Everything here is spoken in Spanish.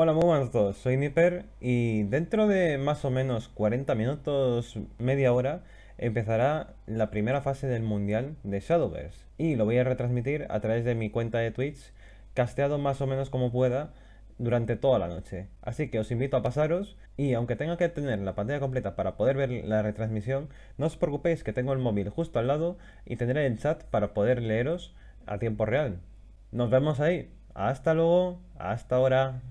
Hola, muy buenas a todos, soy Nipper y dentro de más o menos 40 minutos, media hora, empezará la primera fase del mundial de Shadowverse y lo voy a retransmitir a través de mi cuenta de Twitch, casteado más o menos como pueda durante toda la noche. Así que os invito a pasaros y aunque tenga que tener la pantalla completa para poder ver la retransmisión, no os preocupéis que tengo el móvil justo al lado y tendré el chat para poder leeros a tiempo real. Nos vemos ahí. Hasta luego, hasta ahora.